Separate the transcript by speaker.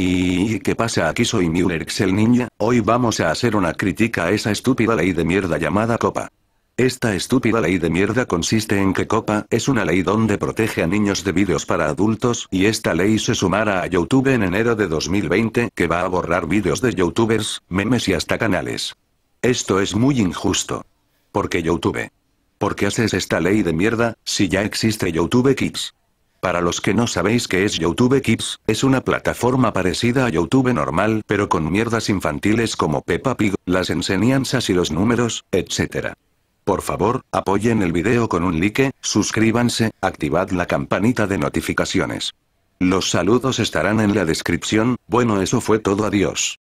Speaker 1: ¿Y qué pasa aquí soy el niño, Hoy vamos a hacer una crítica a esa estúpida ley de mierda llamada Copa. Esta estúpida ley de mierda consiste en que Copa es una ley donde protege a niños de vídeos para adultos y esta ley se sumará a YouTube en enero de 2020 que va a borrar vídeos de youtubers, memes y hasta canales. Esto es muy injusto. Porque YouTube. ¿Por qué haces esta ley de mierda si ya existe YouTube Kids? Para los que no sabéis qué es YouTube Kids, es una plataforma parecida a YouTube normal, pero con mierdas infantiles como Peppa Pig, las enseñanzas y los números, etc. Por favor, apoyen el video con un like, suscríbanse, activad la campanita de notificaciones. Los saludos estarán en la
Speaker 2: descripción, bueno eso fue todo adiós.